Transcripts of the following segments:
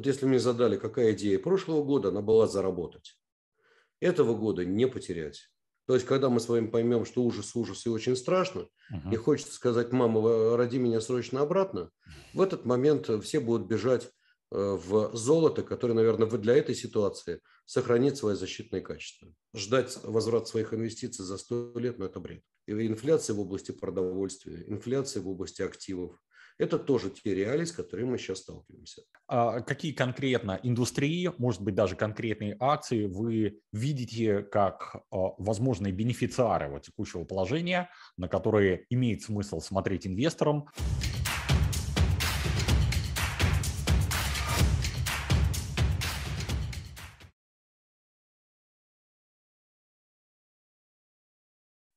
Вот если мне задали, какая идея прошлого года, она была заработать. Этого года не потерять. То есть, когда мы с вами поймем, что ужас, ужас и очень страшно, uh-huh. и хочется сказать, мама, роди меня срочно обратно, в этот момент э, все будут бежать э, в золото, которое, наверное, вы для этой ситуации сохранит свои защитные качества. Ждать возврат своих инвестиций за 100 лет, ну это бред. И инфляция в области продовольствия, инфляция в области активов, это тоже те реалии, с которыми мы сейчас сталкиваемся. А какие конкретно индустрии, может быть, даже конкретные акции вы видите как а, возможные бенефициары вот текущего положения, на которые имеет смысл смотреть инвесторам?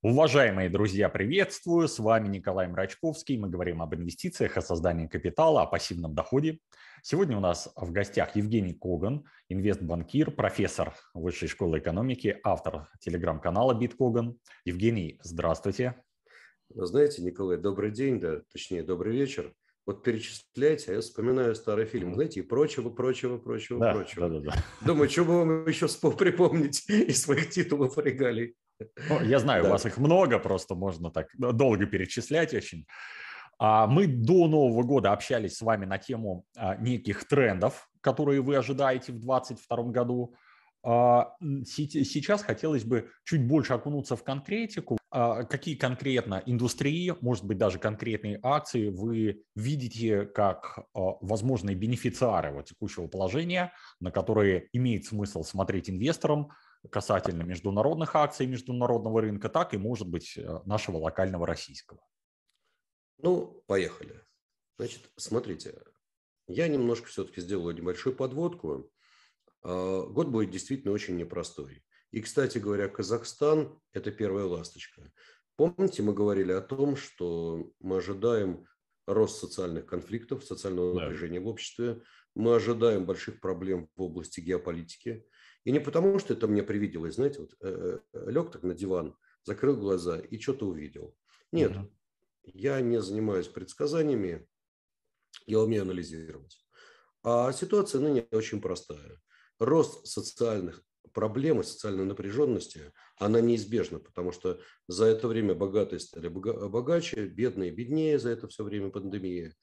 Уважаемые друзья, приветствую! С вами Николай Мрачковский. Мы говорим об инвестициях, о создании капитала, о пассивном доходе. Сегодня у нас в гостях Евгений Коган, инвестбанкир, профессор Высшей школы экономики, автор телеграм-канала «Биткоган». Евгений, здравствуйте! Вы знаете, Николай, добрый день, да, точнее, добрый вечер. Вот перечисляйте, а я вспоминаю старый фильм, знаете, и прочего, прочего, прочего, да, прочего. Да, да, да. Думаю, что бы вам еще припомнить из своих титулов регалий. Ну, я знаю, у вас их много, просто можно так долго перечислять очень. А, мы до Нового года общались с вами на тему а, неких трендов, которые вы ожидаете в 2022 году. А, сейчас хотелось бы чуть больше окунуться в конкретику. Какие конкретно индустрии, может быть, даже конкретные акции вы видите как возможные бенефициары вот текущего положения, на которые имеет смысл смотреть инвесторам – касательно международных акций международного рынка, так и, может быть, э, нашего локального российского. Ну, поехали. Значит, смотрите, я немножко все-таки сделаю небольшую подводку. А, год будет действительно очень непростой. И, кстати говоря, Казахстан – это первая ласточка. Помните, мы говорили о том, что мы ожидаем рост социальных конфликтов, социального напряжения да. в обществе, мы ожидаем больших проблем в области геополитики, и не потому, что это мне привиделось, знаете, вот э, э, лег так на диван, закрыл глаза и что-то увидел. Нет, угу. я не занимаюсь предсказаниями, я умею анализировать. А ситуация ныне очень простая. Рост социальных проблем и социальной напряженности, она неизбежна, потому что за это время богатые стали богаче, бедные беднее за это все время пандемии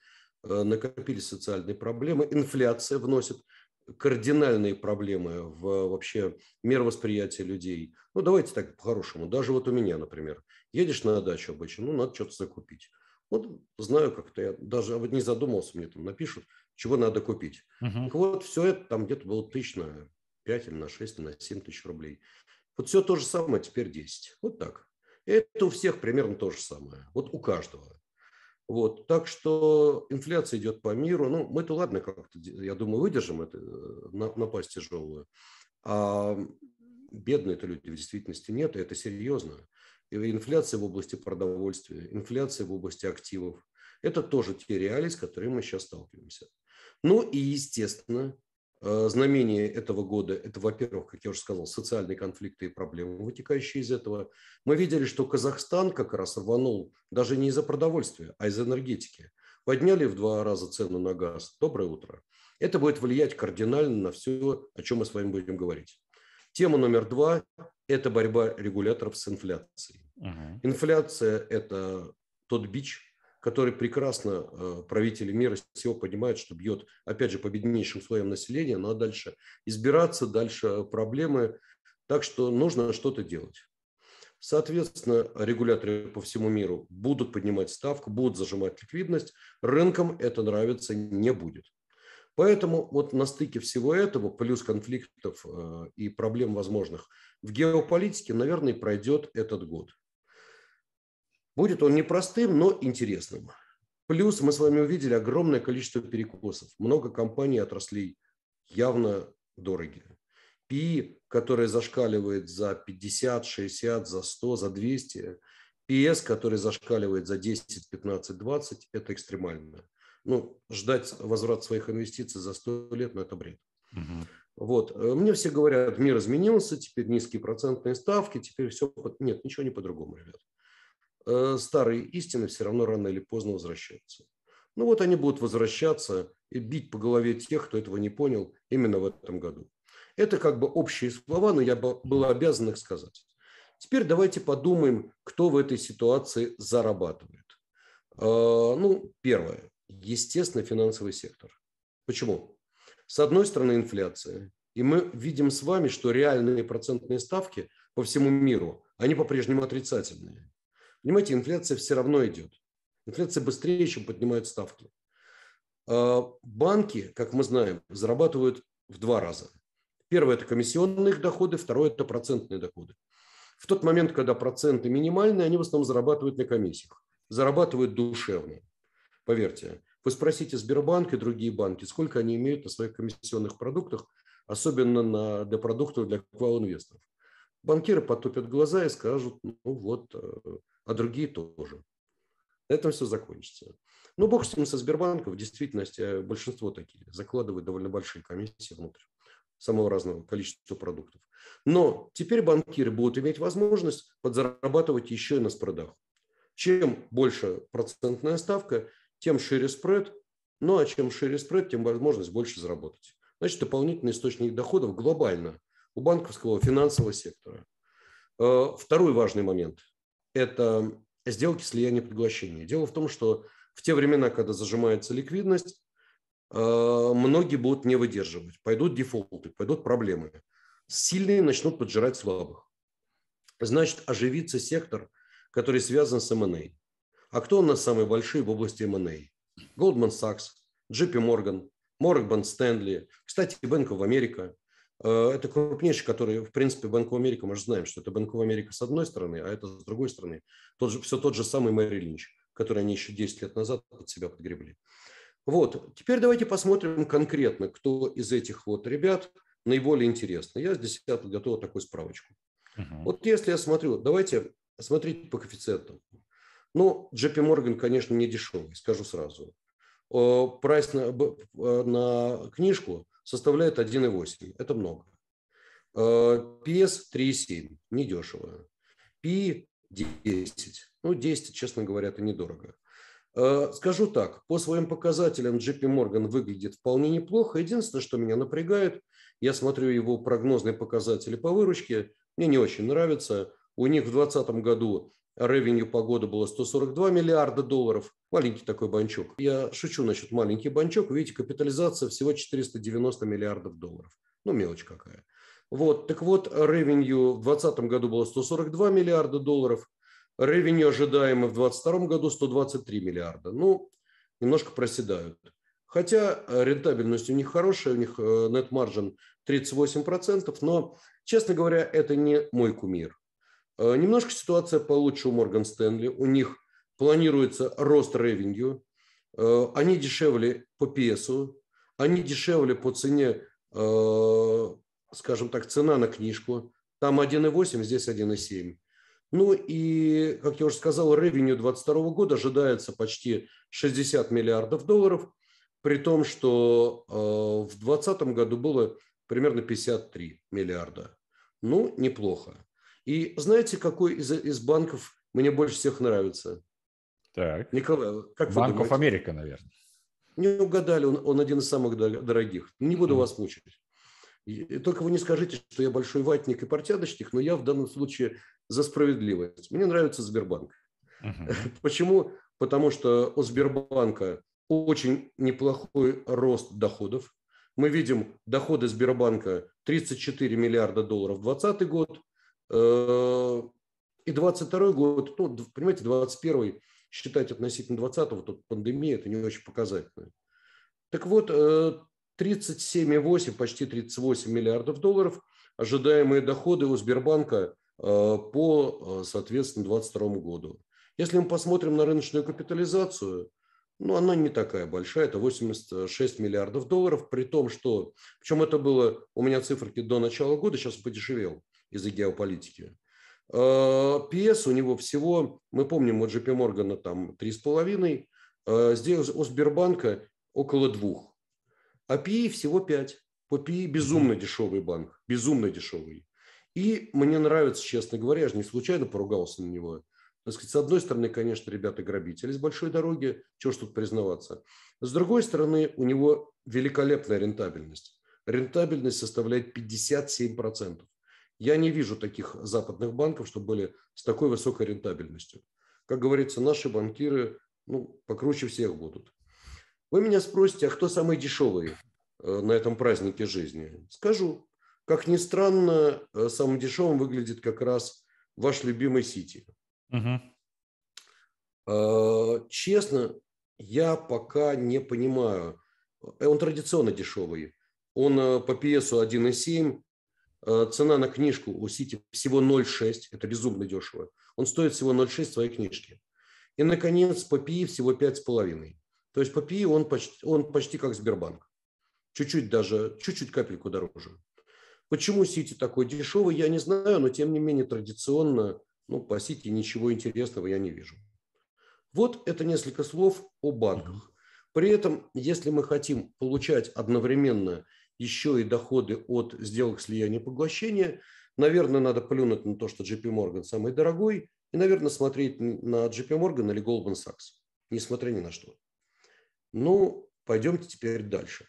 э, накопились социальные проблемы, инфляция вносит кардинальные проблемы в вообще мировосприятии людей. Ну, давайте так по-хорошему. Даже вот у меня, например, едешь на дачу обычно, ну, надо что-то закупить. Вот знаю как-то, я даже вот не задумался, мне там напишут, чего надо купить. Uh-huh. вот, все это там где-то было тысяч на 5 или на 6, или на 7 тысяч рублей. Вот все то же самое, теперь 10. Вот так. Это у всех примерно то же самое. Вот у каждого. Вот, так что инфляция идет по миру. Ну, мы это ладно как-то, я думаю, выдержим это, э, напасть тяжелую. А бедные-то люди в действительности нет, и это серьезно. И инфляция в области продовольствия, инфляция в области активов. Это тоже те реалии, с которыми мы сейчас сталкиваемся. Ну и, естественно, Э, знамение этого года – это, во-первых, как я уже сказал, социальные конфликты и проблемы, вытекающие из этого. Мы видели, что Казахстан как раз рванул даже не из-за продовольствия, а из энергетики. Подняли в два раза цену на газ. Доброе утро. Это будет влиять кардинально на все, о чем мы с вами будем говорить. Тема номер два – это борьба регуляторов с инфляцией. Угу. Инфляция – это тот бич, который прекрасно э, правители мира всего понимают, что бьет, опять же, по беднейшим слоям населения, но дальше избираться, дальше проблемы. Так что нужно что-то делать. Соответственно, регуляторы по всему миру будут поднимать ставку, будут зажимать ликвидность. Рынкам это нравиться не будет. Поэтому вот на стыке всего этого, плюс конфликтов э, и проблем возможных в геополитике, наверное, пройдет этот год. Будет он непростым, но интересным. Плюс мы с вами увидели огромное количество перекосов. Много компаний и отраслей явно дороги. Пи, который зашкаливает за 50, 60, за 100, за 200. ПС, который зашкаливает за 10, 15, 20, это экстремально. Ну, ждать возврат своих инвестиций за 100 лет, ну, это бред. Вот. Мне все говорят, мир изменился, теперь низкие процентные ставки, теперь все... Нет, ничего не по-другому, ребят. Э, старые истины все равно рано или поздно возвращаются. Ну вот они будут возвращаться и бить по голове тех, кто этого не понял именно в этом году. Это как бы общие слова, но я был обязан их сказать. Теперь давайте подумаем, кто в этой ситуации зарабатывает. А, ну, первое, естественно, финансовый сектор. Почему? С одной стороны, инфляция. И мы видим с вами, что реальные процентные ставки по всему миру, они по-прежнему отрицательные. Понимаете, инфляция все равно идет. Инфляция быстрее, чем поднимают ставки. А, банки, как мы знаем, зарабатывают в два раза. Первое – это комиссионные доходы, второе – это процентные доходы. В тот момент, когда проценты минимальные, они в основном зарабатывают на комиссиях. Зарабатывают душевно, поверьте. Вы спросите Сбербанк и другие банки, сколько они имеют на своих комиссионных продуктах, особенно на, для продуктов для квал-инвесторов. Банкиры потопят глаза и скажут, ну вот, э, а другие тоже. На этом все закончится. Ну, бог с ним со Сбербанком. В действительности э, большинство такие закладывают довольно большие комиссии внутрь самого разного количества продуктов. Но теперь банкиры будут иметь возможность подзарабатывать еще и на спредах. Чем больше процентная ставка, тем шире спред. Ну а чем шире спред, тем возможность больше заработать. Значит, дополнительный источник доходов глобально у банковского финансового сектора. Э, второй важный момент это сделки слияния поглощения. Дело в том, что в те времена, когда зажимается ликвидность, э, многие будут не выдерживать. Пойдут дефолты, пойдут проблемы. Сильные начнут поджирать слабых. Значит, оживится сектор, который связан с M&A. Эм а кто у нас самые большие в области M&A? Эм Goldman Sachs, JP Morgan, Morgan Stanley, кстати, Bank of America. Э, это крупнейший, который, в принципе, Банк Америка, мы же знаем, что это Банк Америка с одной стороны, а это с другой стороны. Тот же, все тот же самый Мэри Линч, который они еще 10 лет назад под себя подгребли. Вот, теперь давайте посмотрим конкретно, кто из этих вот ребят наиболее интересный. Я здесь подготовил такую справочку. Угу. Вот если я смотрю, давайте смотреть по коэффициентам. Ну, JP Morgan, конечно, не дешевый, скажу сразу. Э, прайс на, э, на книжку составляет 1,8. Это много. PS э, 3,7. Недешево. P 10. Ну, 10, честно говоря, это недорого. Э, скажу так, по своим показателям JP Morgan выглядит вполне неплохо. Единственное, что меня напрягает, я смотрю его прогнозные показатели по выручке, мне не очень нравится. У них в 2020 году ревенью по году было 142 миллиарда долларов, Маленький такой банчок. Я шучу насчет маленький банчок. Видите, капитализация всего 490 миллиардов долларов. Ну, мелочь какая. Вот, так вот, ревенью в 2020 году было 142 миллиарда долларов, ревенью ожидаемо в 2022 году 123 миллиарда. Ну, немножко проседают. Хотя э, рентабельность у них хорошая, у них э, net margin 38%, но, честно говоря, это не мой кумир. Э, немножко ситуация получше у Морган Стэнли. У них планируется рост ревенью, э, они дешевле по песу, они дешевле по цене, э, скажем так, цена на книжку. Там 1,8, здесь 1,7. Ну и, как я уже сказал, ревеню 2022 года ожидается почти 60 миллиардов долларов, при том, что э, в 2020 году было примерно 53 миллиарда. Ну, неплохо. И знаете, какой из, из банков мне больше всех нравится? Так. Николай, как Банк вы думаете? Америка, наверное. Не угадали, он, он один из самых дорогих. Не буду mm. вас мучить. И только вы не скажите, что я большой ватник и портядочник, но я в данном случае за справедливость. Мне нравится Сбербанк. Uh-huh. Почему? Потому что у Сбербанка очень неплохой рост доходов. Мы видим доходы Сбербанка 34 миллиарда долларов в 2020 год э, и 22 год, ну, понимаете, 21 считать относительно 20-го, тут пандемия, это не очень показательно. Так вот, 37,8, э, почти 38 миллиардов долларов ожидаемые доходы у Сбербанка э, по, э, соответственно, 2022 году. Если мы посмотрим на рыночную капитализацию, ну, она не такая большая, это 86 миллиардов долларов, при том, что, причем это было, у меня циферки до начала года, сейчас подешевел из-за геополитики. PS э, у него всего, мы помним, у JP Моргана там 3,5, здесь э, у Сбербанка около двух, а PE всего 5. По PE безумно дешевый банк, безумно дешевый. И мне нравится, честно говоря, я же не случайно поругался на него. Так сказать, с одной стороны, конечно, ребята грабители с большой дороги, чего ж тут признаваться. С другой стороны, у него великолепная рентабельность. Рентабельность составляет 57%. Я не вижу таких западных банков, чтобы были с такой высокой рентабельностью. Как говорится, наши банкиры ну, покруче всех будут. Вы меня спросите, а кто самый дешевый э, на этом празднике жизни? Скажу. Как ни странно, э, самым дешевым выглядит как раз ваш любимый Сити. Угу. Честно, я пока не понимаю. Э, он традиционно дешевый. Он по PSу 1,7, Э, цена на книжку у Сити всего 0,6, это безумно дешево. Он стоит всего 0,6 своей книжки. И, наконец, по PI всего 5,5. То есть по PI он почти, он почти как Сбербанк. Чуть-чуть даже, чуть-чуть капельку дороже. Почему Сити такой дешевый, я не знаю, но тем не менее традиционно ну, по Сити ничего интересного я не вижу. Вот это несколько слов о банках. При этом, если мы хотим получать одновременно – еще и доходы от сделок слияния поглощения. Наверное, надо плюнуть на то, что JP Morgan самый дорогой, и, наверное, смотреть на JP Morgan или Goldman Sachs, несмотря ни на что. Ну, пойдемте теперь дальше.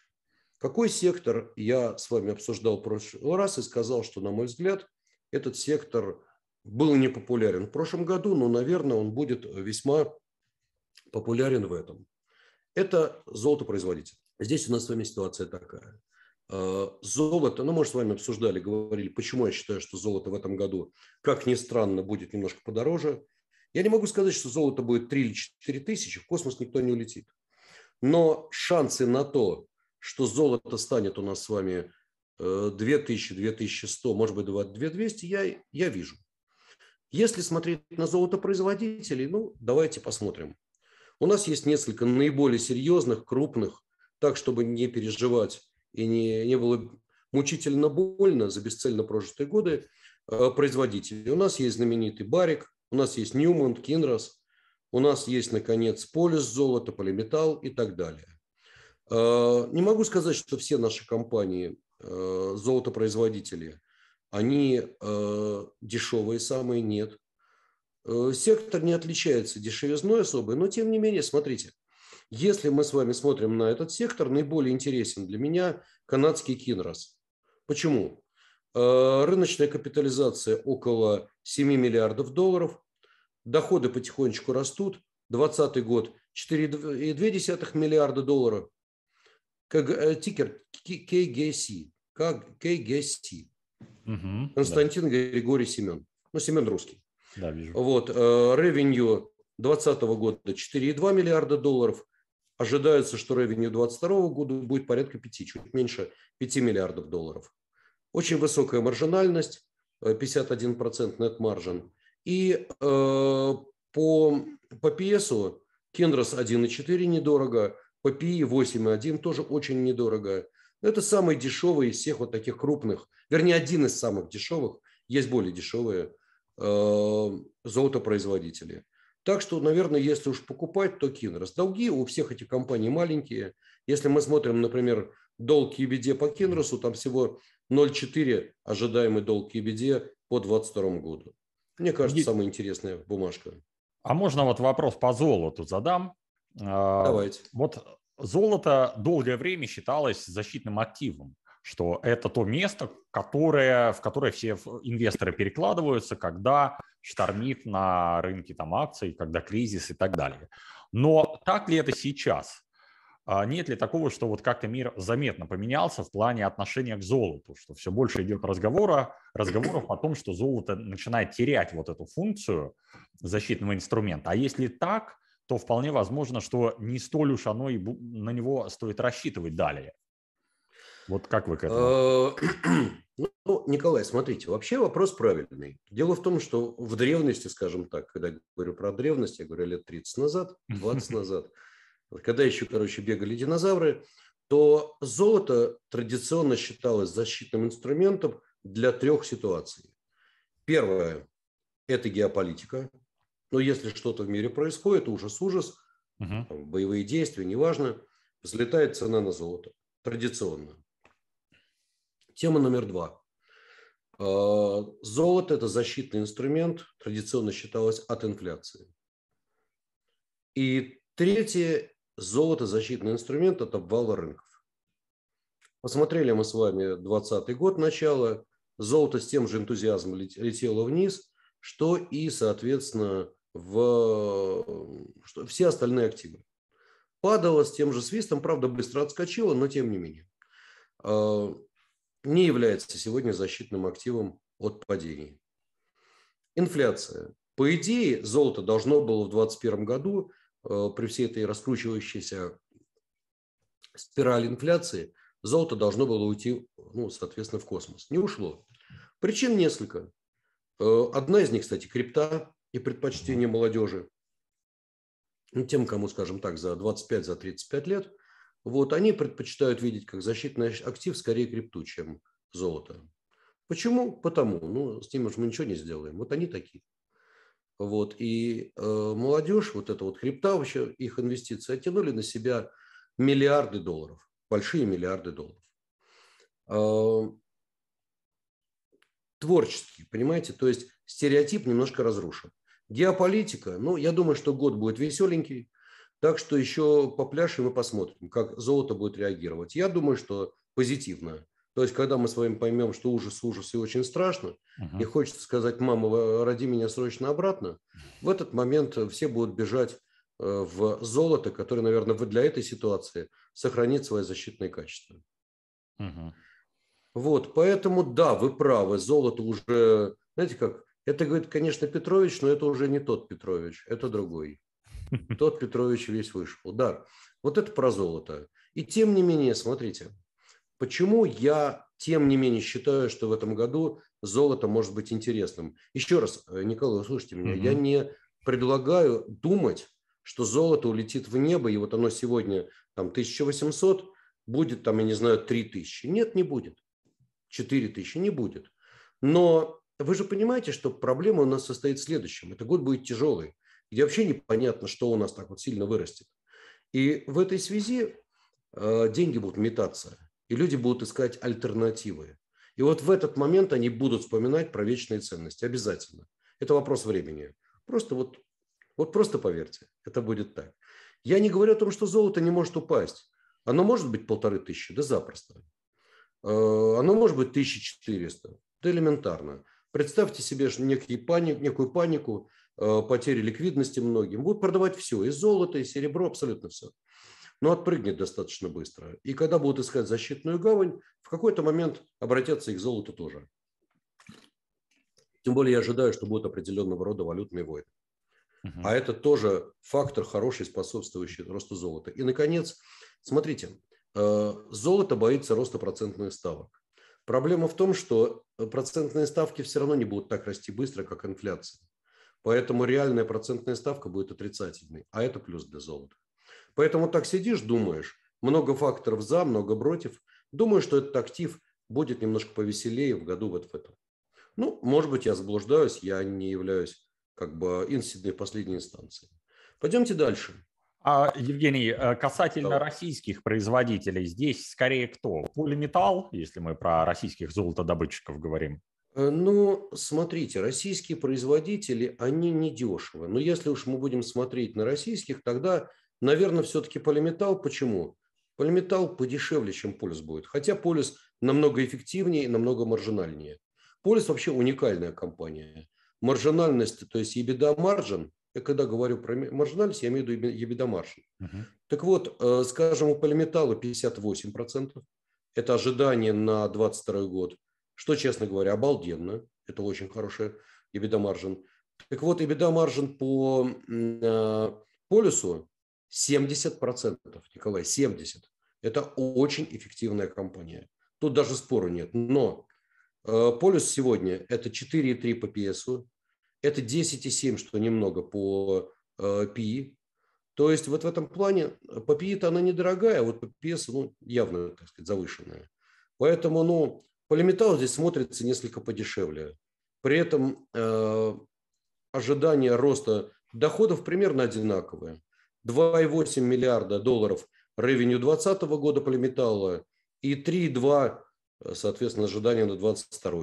Какой сектор я с вами обсуждал в прошлый раз и сказал, что, на мой взгляд, этот сектор был непопулярен в прошлом году, но, наверное, он будет весьма популярен в этом. Это золотопроизводитель. Здесь у нас с вами ситуация такая. Э, золото, ну, мы же с вами обсуждали, говорили, почему я считаю, что золото в этом году, как ни странно, будет немножко подороже. Я не могу сказать, что золото будет 3 или 4 тысячи, в космос никто не улетит. Но шансы на то, что золото станет у нас с вами 2000, э, 2100, может быть, 2200, я, я вижу. Если смотреть на золотопроизводителей, ну, давайте посмотрим. У нас есть несколько наиболее серьезных, крупных, так, чтобы не переживать и не, не было мучительно больно за бесцельно прожитые годы э, производителей. У нас есть знаменитый Барик, у нас есть Ньюмонт, Кинрос, у нас есть, наконец, полис золото, полиметалл и так далее. Э, не могу сказать, что все наши компании э, золотопроизводители, они дешевые самые, нет. Сектор не отличается дешевизной особой, но тем не менее, смотрите, если мы с вами смотрим на этот сектор, наиболее интересен для меня канадский Кинрос. Почему? Э, рыночная капитализация около 7 миллиардов долларов, доходы потихонечку растут, 2020 год 4,2 миллиарда долларов, э, тикер KGC, как KGC. Угу, Константин да. Григорий Семен. Ну, Семен русский. Да, вижу. Вот, э, ревенью 2020 года 4,2 миллиарда долларов, Ожидается, что ревеню 2022 года будет порядка 5, чуть меньше 5 миллиардов долларов. Очень высокая маржинальность, 51% э, net margin. И э, по, по PS Кендрос 1,4 недорого, по PI 8,1 тоже очень недорого. это самый дешевый из всех вот таких крупных, вернее, один из самых дешевых, есть более дешевые э, золотопроизводители. Так что, наверное, если уж покупать, то Кинрос. Долги у всех этих компаний маленькие. Если мы смотрим, например, долг Беде по Кинросу, там всего 0,4 ожидаемый долг Беде по 2022 году. Мне кажется, самая интересная бумажка. А можно вот вопрос по золоту задам? А, Давайте. Вот золото долгое время считалось защитным активом что это то место, которое, в которое все инвесторы перекладываются, когда штормит на рынке там, акций, когда кризис и так далее. Но так ли это сейчас? А нет ли такого, что вот как-то мир заметно поменялся в плане отношения к золоту, что все больше идет разговора, разговоров о том, что золото начинает терять вот эту функцию защитного инструмента. А если так, то вполне возможно, что не столь уж оно и на него стоит рассчитывать далее. Вот как вы к этому? А, ну, Николай, смотрите, вообще вопрос правильный. Дело в том, что в древности, скажем так, когда я говорю про древность, я говорю лет 30 назад, 20 назад, когда еще, короче, бегали динозавры, то золото традиционно считалось защитным инструментом для трех ситуаций. Первое – это геополитика. Но ну, если что-то в мире происходит, ужас-ужас, угу. боевые действия, неважно, взлетает цена на золото традиционно. Тема номер два. А, золото – это защитный инструмент, традиционно считалось от инфляции. И третье – золото – защитный инструмент от обвала рынков. Посмотрели мы с вами 2020 год, начало. Золото с тем же энтузиазмом летело вниз, что и, соответственно, в, что все остальные активы. Падало с тем же свистом, правда, быстро отскочило, но тем не менее. А, не является сегодня защитным активом от падений. Инфляция. По идее, золото должно было в 2021 году э, при всей этой раскручивающейся спирали инфляции, золото должно было уйти, ну, соответственно, в космос. Не ушло. Причин несколько. Э, одна из них, кстати, крипта и предпочтение молодежи. Ну, тем, кому, скажем так, за 25-35 за лет – вот они предпочитают видеть как защитный актив скорее крипту, чем золото. Почему? Потому. Ну, с ним же мы ничего не сделаем. Вот они такие. Вот. И э, молодежь, вот эта вот крипта вообще, их инвестиции оттянули на себя миллиарды долларов. Большие миллиарды долларов. Э, творческий, понимаете? То есть стереотип немножко разрушен. Геополитика, ну, я думаю, что год будет веселенький, так что еще по пляже мы посмотрим, как золото будет реагировать. Я думаю, что позитивно. То есть, когда мы с вами поймем, что ужас, ужас и очень страшно, угу. и хочется сказать, мама, роди меня срочно обратно, в этот момент э, все будут бежать э, в золото, которое, наверное, для этой ситуации сохранит свои защитные качества. Угу. Вот, поэтому да, вы правы, золото уже, знаете как, это говорит, конечно, Петрович, но это уже не тот Петрович, это другой. Тот Петрович весь вышел. Да, вот это про золото. И тем не менее, смотрите, почему я тем не менее считаю, что в этом году золото может быть интересным. Еще раз, э, Николай, слушайте меня, угу. я не предлагаю думать, что золото улетит в небо, и вот оно сегодня там 1800, будет там, я не знаю, 3000. Нет, не будет. 4000 не будет. Но вы же понимаете, что проблема у нас состоит в следующем. Это год будет тяжелый где вообще непонятно, что у нас так вот сильно вырастет. И в этой связи э, деньги будут метаться, и люди будут искать альтернативы. И вот в этот момент они будут вспоминать про вечные ценности, обязательно. Это вопрос времени. Просто вот, вот просто поверьте, это будет так. Я не говорю о том, что золото не может упасть. Оно может быть полторы тысячи, да запросто. Э, оно может быть 1400, да элементарно. Представьте себе некий паник, некую панику, Э, потери ликвидности многим, будут продавать все, и золото, и серебро, абсолютно все. Но отпрыгнет достаточно быстро. И когда будут искать защитную гавань, в какой-то момент обратятся и к золоту тоже. Тем более я ожидаю, что будут определенного рода валютные войны. А это тоже фактор хороший, способствующий росту золота. И, наконец, смотрите, э, золото боится роста процентных ставок. Проблема в том, что э, процентные ставки все равно не будут так расти быстро, как инфляция. Поэтому реальная процентная ставка будет отрицательной, а это плюс для золота. Поэтому так сидишь, думаешь, много факторов за, много против. Думаю, что этот актив будет немножко повеселее в году вот в этом. Ну, может быть, я заблуждаюсь, я не являюсь как бы институтной последней инстанции. Пойдемте дальше. А, Евгений, э, касательно Давай. российских производителей, здесь скорее кто? Полиметалл, если мы про российских золотодобытчиков говорим? Э, ну, смотрите, российские производители, они не Но если уж мы будем смотреть на российских, тогда, наверное, все-таки полиметалл. Почему? Полиметалл подешевле, чем полис будет. Хотя полис намного эффективнее и намного маржинальнее. Полис вообще уникальная компания. Маржинальность, то есть EBITDA маржин, я когда говорю про маржинальность, я имею в виду EBITDA маржин. Uh-huh. Так вот, э, скажем, у полиметалла 58%, это ожидание на 2022 год – что, честно говоря, обалденно. Это очень хорошая EBITDA маржин. Так вот, EBITDA маржин по э, полюсу 70%, Николай, 70%. Это очень эффективная компания. Тут даже спора нет. Но э, полюс сегодня – это 4,3 по PSU, это 10,7, что немного по э, а, PI. То есть вот в этом плане по PI-то она недорогая, а вот по PS ну, явно, так сказать, завышенная. Поэтому, ну, Полиметалл здесь смотрится несколько подешевле. При этом э, ожидания роста доходов примерно одинаковые. 2,8 миллиарда долларов ревеню 2020 года полиметалла и 3,2, э, соответственно, ожидания на 2022.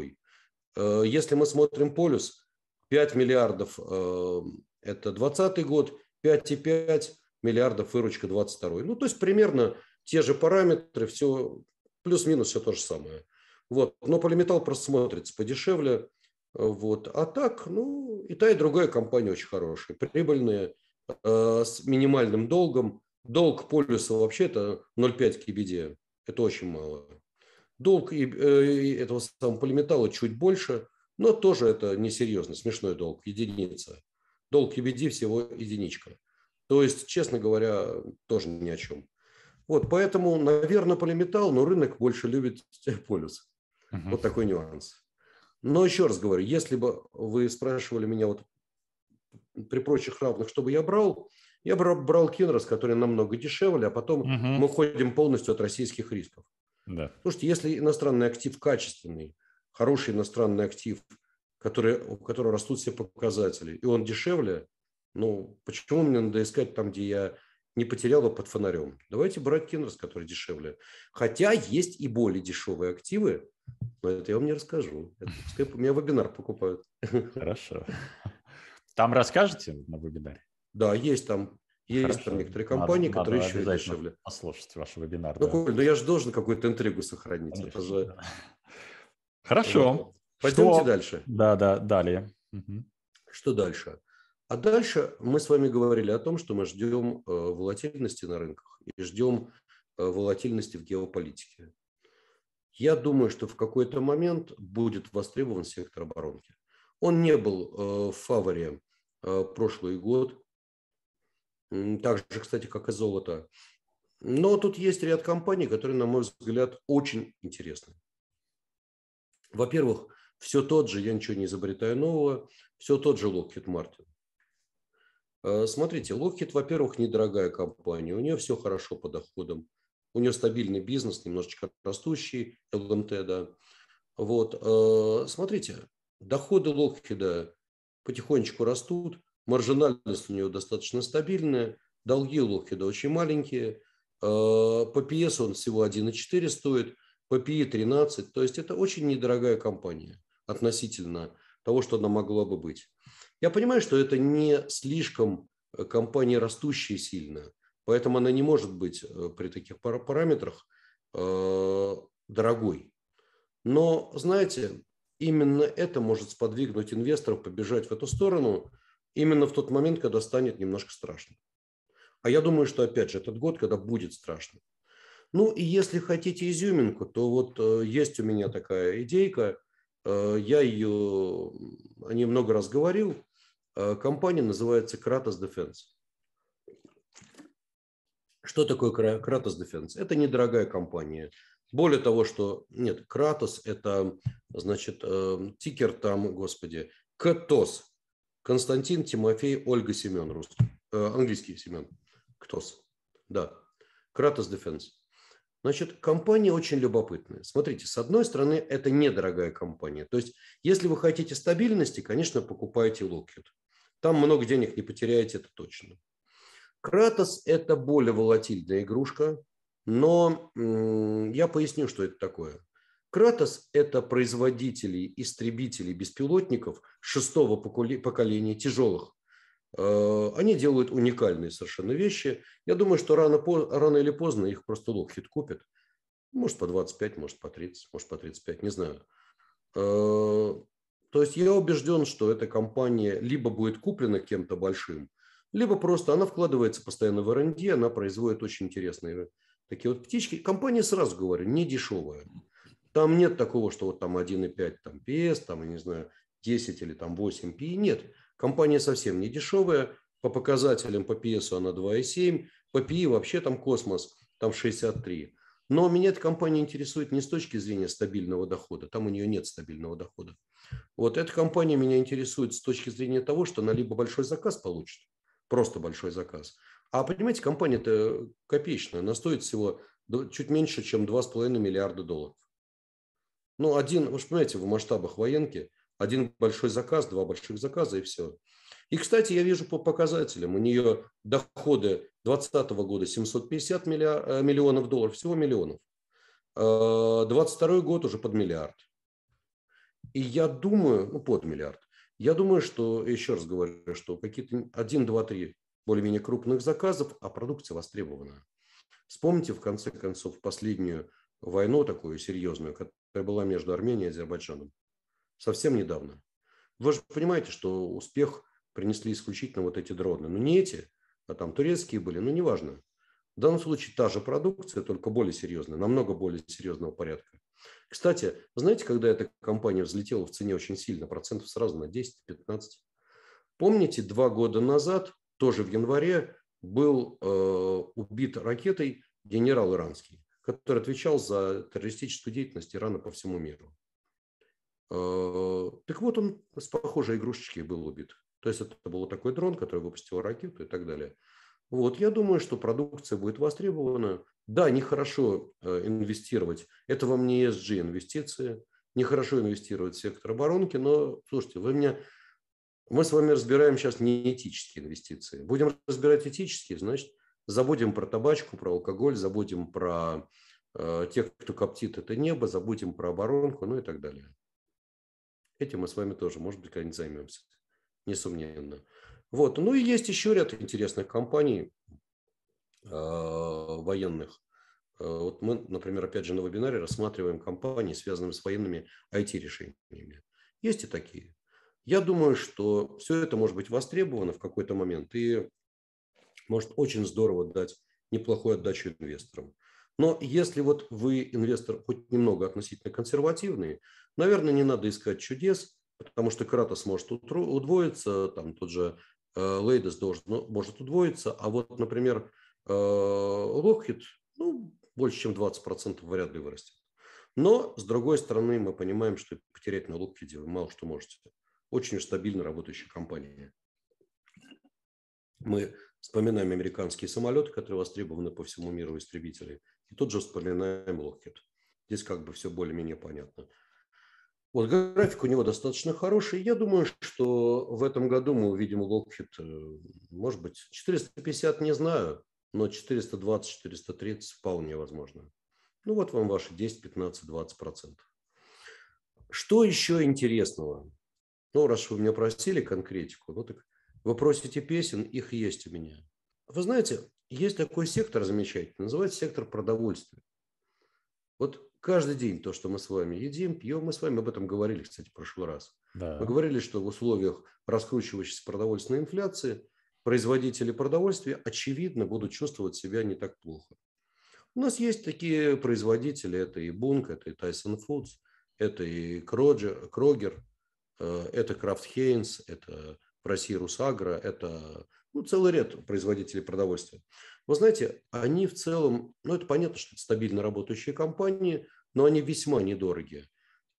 Э, если мы смотрим полюс, 5 миллиардов э, – это 2020 год, 5,5 миллиардов выручка 2022. Ну, то есть примерно те же параметры, все плюс-минус все то же самое. Вот. Но полиметалл просто смотрится подешевле. Вот. А так, ну, и та, и другая компания очень хорошая, прибыльная, э, с минимальным долгом. Долг полюса вообще это 0,5 к EBD. Это очень мало. Долг и, э, этого самого полиметалла чуть больше, но тоже это несерьезно, смешной долг, единица. Долг EBD всего единичка. То есть, честно говоря, тоже ни о чем. Вот, поэтому, наверное, полиметалл, но рынок больше любит полюс. Угу. Вот такой нюанс. Но еще раз говорю, если бы вы спрашивали меня вот при прочих равных, что бы я брал, я брал, брал Кинрос, который намного дешевле, а потом угу. мы уходим полностью от российских рисков. Да. Слушайте, если иностранный актив качественный, хороший иностранный актив, который, у которого растут все показатели, и он дешевле, ну, почему мне надо искать там, где я не потерял его под фонарем? Давайте брать Кинрос, который дешевле. Хотя есть и более дешевые активы, но это я вам не расскажу. Это, у меня вебинар покупают. Хорошо. Там расскажете на вебинаре? Да, есть там есть Хорошо. там некоторые компании, надо, которые надо еще дешевле. Послушать ваш вебинар. Ну, да. Коль, ну я же должен какую-то интригу сохранить. это же... Хорошо. Вот. Пойдемте Что... дальше. Да, да, далее. Угу. Что дальше? А дальше мы с вами говорили о том, что мы ждем э, волатильности на рынках и ждем э, волатильности в геополитике я думаю, что в какой-то момент будет востребован сектор оборонки. Он не был э, в фаворе э, прошлый год, так же, кстати, как и золото. Но тут есть ряд компаний, которые, на мой взгляд, очень интересны. Во-первых, все тот же, я ничего не изобретаю нового, все тот же Lockheed Martin. Э, смотрите, Lockheed, во-первых, недорогая компания, у нее все хорошо по доходам у нее стабильный бизнес, немножечко растущий, ЛМТ, да. Вот, э, смотрите, доходы Локхеда потихонечку растут, маржинальность у нее достаточно стабильная, долги у Локхеда очень маленькие, э, по PS он всего 1,4 стоит, по PE 13, то есть это очень недорогая компания относительно того, что она могла бы быть. Я понимаю, что это не слишком э, компания растущая сильно, Поэтому она не может быть э, при таких параметрах э, дорогой. Но, знаете, именно это может сподвигнуть инвесторов побежать в эту сторону именно в тот момент, когда станет немножко страшно. А я думаю, что, опять же, этот год, когда будет страшно. Ну и если хотите изюминку, то вот э, есть у меня такая идейка, я ее о ней много раз говорил, компания называется Kratos Defense. Что такое Кратос Defense? Это недорогая компания. Более того, что нет, Кратос – это, значит, э, тикер там, господи, КТОС. Константин, Тимофей, Ольга, Семен, русский, э, английский Семен. КТОС, да. Кратос Дефенс. Значит, компания очень любопытная. Смотрите, с одной стороны, это недорогая компания. То есть, если вы хотите стабильности, конечно, покупайте Lockheed. Там много денег не потеряете, это точно. Кратос – это более волатильная игрушка, но я поясню, что это такое. Кратос – это производители истребителей беспилотников шестого поколения тяжелых. Э, они делают уникальные совершенно вещи. Я думаю, что рано, рано или поздно их просто Lockheed купит. Может, по 25, может, по 30, может, по 35, не знаю. Э, то есть я убежден, что эта компания либо будет куплена кем-то большим, либо просто она вкладывается постоянно в R&D, она производит очень интересные такие вот птички. Компания, сразу говорю, не дешевая. Там нет такого, что вот там 1,5 там PS, там, я не знаю, 10 или там 8 PE. Нет, компания совсем не дешевая. По показателям по PS она 2,7, по PE вообще там космос, там 63. Но меня эта компания интересует не с точки зрения стабильного дохода, там у нее нет стабильного дохода. Вот эта компания меня интересует с точки зрения того, что она либо большой заказ получит, просто большой заказ. А понимаете, компания-то копеечная, она стоит всего чуть меньше, чем 2,5 миллиарда долларов. Ну, один, вы же понимаете, в масштабах военки, один большой заказ, два больших заказа и все. И, кстати, я вижу по показателям, у нее доходы 2020 года 750 миллиар, э, миллионов долларов, всего миллионов. 22 а, год уже под миллиард. И я думаю, ну, под миллиард. Я думаю, что, еще раз говорю, что какие-то один, два, три более-менее крупных заказов, а продукция востребована. Вспомните, в конце концов, последнюю войну такую серьезную, которая была между Арменией и Азербайджаном. Совсем недавно. Вы же понимаете, что успех принесли исключительно вот эти дроны. Но ну, не эти, а там турецкие были, но ну, неважно. В данном случае та же продукция, только более серьезная, намного более серьезного порядка. Кстати, знаете, когда эта компания взлетела в цене очень сильно, процентов сразу на 10-15? Помните, два года назад, тоже в январе, был э, убит ракетой генерал иранский, который отвечал за террористическую деятельность Ирана по всему миру. Э, так вот, он с похожей игрушечки был убит. То есть это был такой дрон, который выпустил ракету и так далее. Вот, я думаю, что продукция будет востребована. Да, нехорошо э, инвестировать, это вам не ESG инвестиции, нехорошо инвестировать в сектор оборонки, но, слушайте, вы меня мы с вами разбираем сейчас не этические инвестиции. Будем разбирать этические, значит, забудем про табачку, про алкоголь, забудем про э, тех, кто коптит это небо, забудем про оборонку, ну и так далее. Этим мы с вами тоже, может быть, когда-нибудь займемся, несомненно. Вот. Ну и есть еще ряд интересных компаний э, военных. Э, вот мы, например, опять же на вебинаре рассматриваем компании, связанные с военными IT-решениями. Есть и такие. Я думаю, что все это может быть востребовано в какой-то момент и может очень здорово дать неплохую отдачу инвесторам. Но если вот вы инвестор хоть немного относительно консервативный, наверное, не надо искать чудес, потому что Кратос может удвоиться, там тот же Э, Лейдес должен, ну, может удвоиться, а вот, например, э, Локхит, ну, больше чем 20% вряд ли вырастет. Но, с другой стороны, мы понимаем, что потерять на Локхиде вы мало что можете. Очень стабильно работающая компания. Мы вспоминаем американские самолеты, которые востребованы по всему миру истребители, и тут же вспоминаем Локхид. Здесь как бы все более-менее понятно. Вот график у него достаточно хороший. Я думаю, что в этом году мы увидим Локхит, э, может быть, 450 не знаю, но 420-430 вполне возможно. Ну вот вам ваши 10, 15, 20 процентов. Что еще интересного? Ну, раз вы меня просили конкретику, ну так вы просите песен, их есть у меня. Вы знаете, есть такой сектор замечательный, называется сектор продовольствия. Вот каждый день то, что мы с вами едим, пьем, мы с вами об этом говорили, кстати, в прошлый раз. Да. Мы говорили, что в условиях раскручивающейся продовольственной инфляции производители продовольствия, очевидно, будут чувствовать себя не так плохо. У нас есть такие производители, это и Бунк, это и Tyson Foods, это и Кроджер, Крогер, э, это Крафт Хейнс, это в России Русагра, это ну, целый ряд производителей продовольствия. Вы знаете, они в целом, ну это понятно, что это стабильно работающие компании, но они весьма недорогие.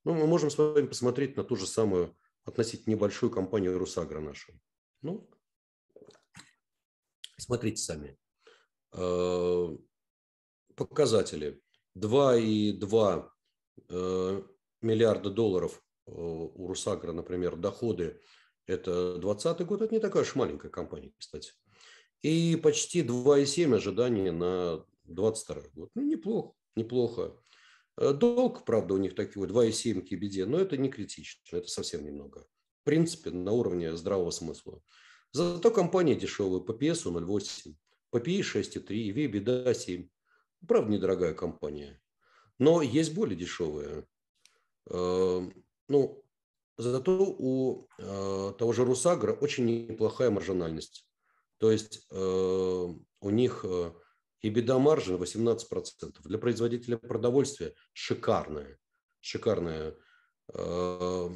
Ну, мы можем с вами посмотреть на ту же самую относительно небольшую компанию Русагра нашу. Ну, смотрите сами. Э, показатели. 2,2 э, миллиарда долларов э, у Русагра, например, доходы. Это 2020 год. Это не такая уж маленькая компания, кстати. И почти 2,7 ожидания на 22 год. Ну, неплохо, неплохо. Э, долг, правда, у них такой 2,7 к беде, но это не критично, это совсем немного. В принципе, на уровне здравого смысла. Зато компания дешевая, ППС 0,8, ППИ 6,3, EV беда 7. Правда, недорогая компания. Но есть более дешевые. Э, ну, зато у э, того же Русагра очень неплохая маржинальность. То есть э, у них э, EBITDA маржин 18%. Для производителя продовольствия шикарная, шикарная э,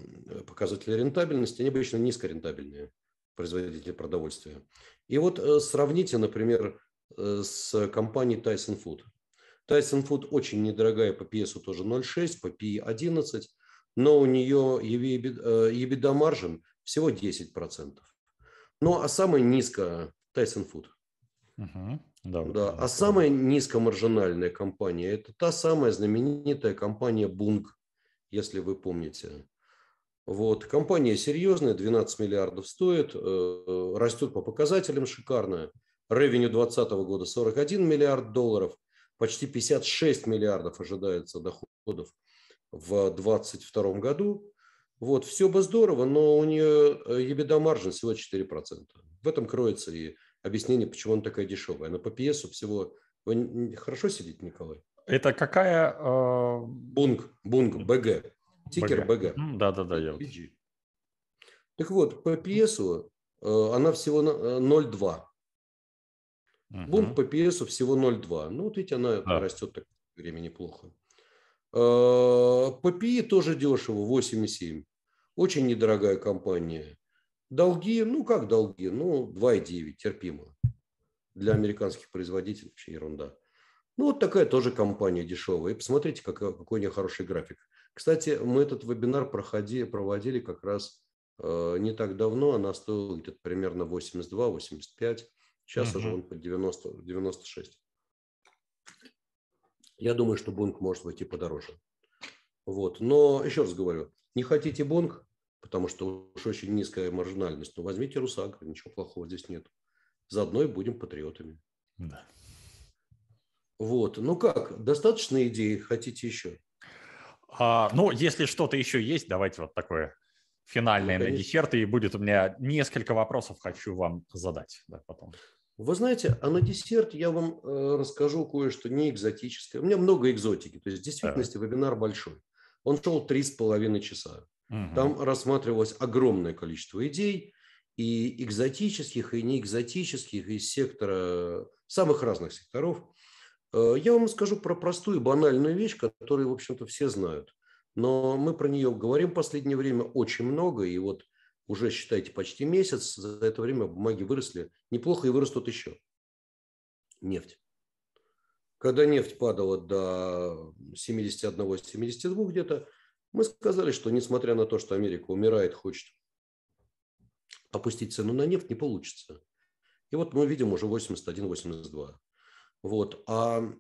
показатели рентабельности. Они обычно низкорентабельные производители продовольствия. И вот э, сравните, например, э, с компанией Tyson Food. Tyson Food очень недорогая по PS тоже 0,6, по PE 11, но у нее э, EBITDA маржин всего 10%. Ну, а самое низкое – Tyson Food. Угу. Да, да. А самая низкомаржинальная компания – это та самая знаменитая компания Bung, если вы помните. Вот. Компания серьезная, 12 миллиардов стоит, э, растет по показателям шикарно. Ревеню 2020 года 41 миллиард долларов, почти 56 миллиардов ожидается доходов в 2022 году. Вот, все бы здорово, но у нее э, EBITDA маржин всего 4%. В этом кроется и объяснение, почему она такая дешевая. Она по пьесу всего... Вы хорошо сидите, Николай? Это какая... Э... Бунг, Бунг, БГ. Тикер БГ. Да-да-да, я вот. Так вот, по пьесу э, она всего 0,2. Угу. Э, Бунг по пьесу всего 0,2. Ну, вот видите, она да. растет так время неплохо. Э, ППИ тоже дешево, 8,7. Очень недорогая компания. Долги, ну как долги, ну 2,9, терпимо. Для американских производителей вообще ерунда. Ну вот такая тоже компания дешевая. И посмотрите, как, какой у нее хороший график. Кстати, мы этот вебинар проходи, проводили как раз э, не так давно. Она стоила где-то примерно 82-85. Сейчас угу. уже он под 90, 96. Я думаю, что Бонг может быть подороже. Вот. Но еще раз говорю, не хотите Бонг, потому что уж очень низкая маржинальность, но возьмите Русак, ничего плохого здесь нет. Заодно и будем патриотами. Да. Вот. Ну как, достаточно идей, хотите еще? А, ну, если что-то еще есть, давайте вот такое финальное ну, на десерт, и будет у меня несколько вопросов, хочу вам задать да, потом. Вы знаете, а на десерт я вам э, расскажу кое-что не экзотическое. У меня много экзотики. То есть в действительности да. вебинар большой. Он шел три с половиной часа. Угу. Там рассматривалось огромное количество идей и экзотических, и неэкзотических, из сектора, самых разных секторов. Э, я вам скажу про простую банальную вещь, которую, в общем-то, все знают. Но мы про нее говорим в последнее время очень много. И вот уже, считайте, почти месяц, за это время бумаги выросли неплохо и вырастут еще. Нефть. Когда нефть падала до 71-72 где-то, мы сказали, что несмотря на то, что Америка умирает, хочет опустить цену на нефть, не получится. И вот мы видим уже 81-82. Вот. А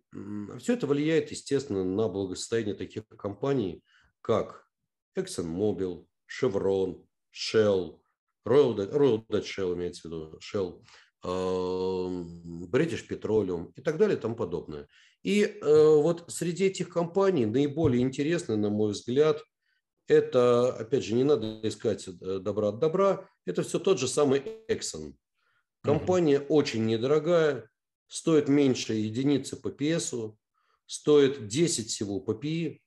все это влияет, естественно, на благосостояние таких компаний, как ExxonMobil, Chevron, Shell, Royal, Royal Dutch Shell имеется в виду, Shell, эм, British Petroleum и так далее и тому подобное. И э, вот среди этих компаний наиболее интересны, на мой взгляд, это, опять же, не надо искать э, добра от добра, это все тот же самый Exxon. Компания mm-hmm. очень недорогая, стоит меньше единицы по PSу, стоит 10 всего по PI.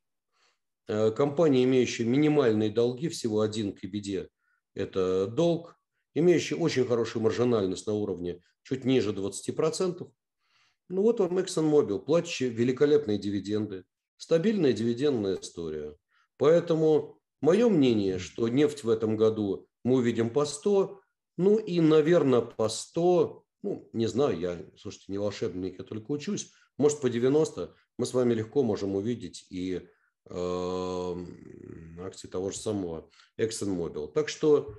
Э, компания, имеющая минимальные долги, всего один к беде, это долг, имеющий очень хорошую маржинальность на уровне чуть ниже 20%. Ну вот вам ExxonMobil, платящий великолепные дивиденды, стабильная дивидендная история. Поэтому мое мнение, что нефть в этом году мы увидим по 100, ну и, наверное, по 100, ну, не знаю, я, слушайте, не волшебник, я только учусь, может, по 90 мы с вами легко можем увидеть и эм, акции того же самого ExxonMobil. Так что,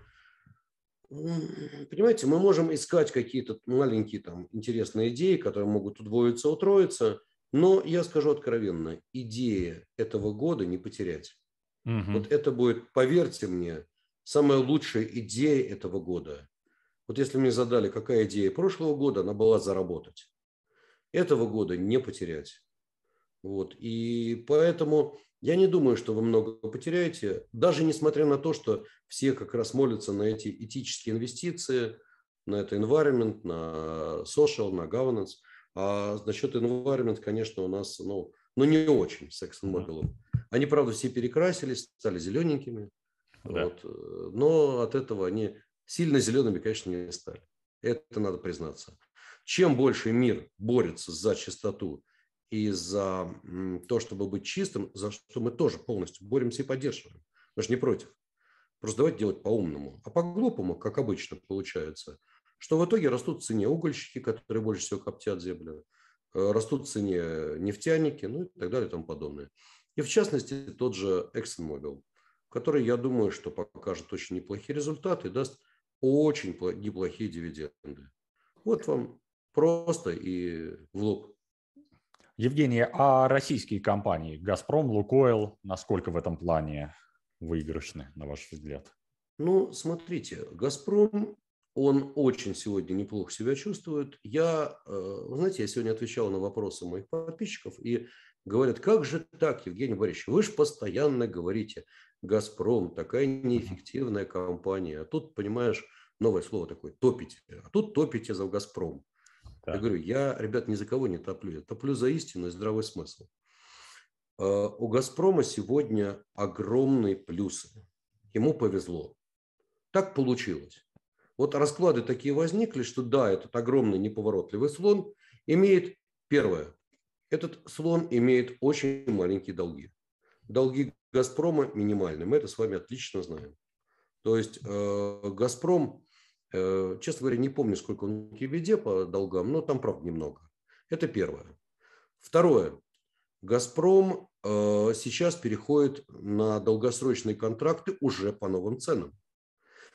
понимаете, мы можем искать какие-то маленькие там интересные идеи, которые могут удвоиться, утроиться, но я скажу откровенно, идея этого года не потерять. Угу. Вот это будет, поверьте мне, самая лучшая идея этого года. Вот если мне задали, какая идея прошлого года, она была заработать. Этого года не потерять. Вот. И поэтому я не думаю, что вы много потеряете, даже несмотря на то, что все как раз молятся на эти этические инвестиции, на это environment, на social, на governance. А насчет environment, конечно, у нас, ну, ну не очень с ExxonMobil. Они, правда, все перекрасились, стали зелененькими. Да. Вот, э, но от этого они сильно зелеными, конечно, не стали. Это надо признаться. Чем больше мир борется за чистоту и за то, чтобы быть чистым, за что мы тоже полностью боремся и поддерживаем. Мы же не против. Просто давайте делать по-умному. А по-глупому, как обычно получается, что в итоге растут в цене угольщики, которые больше всего коптят землю, э, растут в цене нефтяники, ну и так далее и тому подобное. И в частности, тот же ExxonMobil, который, я думаю, что покажет очень неплохие результаты и даст очень неплохие дивиденды. Вот вам просто и в лоб. Евгений, а российские компании «Газпром», «Лукойл» насколько в этом плане выигрышны, на ваш взгляд? Ну, смотрите, «Газпром» он очень сегодня неплохо себя чувствует. Я, э, знаете, я сегодня отвечал на вопросы моих подписчиков и говорят, как же так, Евгений Борисович, вы же постоянно говорите, «Газпром» такая неэффективная компания, а тут, понимаешь, новое слово такое, топите, а тут топите за «Газпром». Так. Я говорю, я, ребят, ни за кого не топлю. Я топлю за истину и здравый смысл. А, у «Газпрома» сегодня огромные плюсы. Ему повезло. Так получилось. Вот расклады такие возникли, что да, этот огромный неповоротливый слон имеет, первое, этот слон имеет очень маленькие долги. Долги «Газпрома» минимальны. Мы это с вами отлично знаем. То есть э, «Газпром» Э, честно говоря, не помню, сколько он в Кибеде по долгам, но там, правда, немного. Это первое. Второе. «Газпром» э, сейчас переходит на долгосрочные контракты уже по новым ценам.